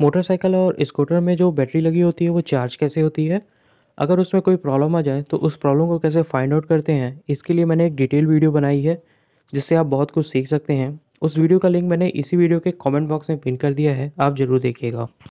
motorcycle और scooter में जो बैटरी लगी होती है वो चार्ज कैसे होती है अगर उसमें कोई प्रॉब्लम आ जाए तो उस प्रॉब्लम को कैसे फाइंड आउट करते हैं इसके लिए मैंने एक डिटेल वीडियो बनाई है जिससे आप बहुत कुछ सीख सकते हैं उस वीडियो का लिंक मैंने इसी वीडियो के कमेंट बॉक्स में पिन कर दिया है आप ज़रूर देखिएगा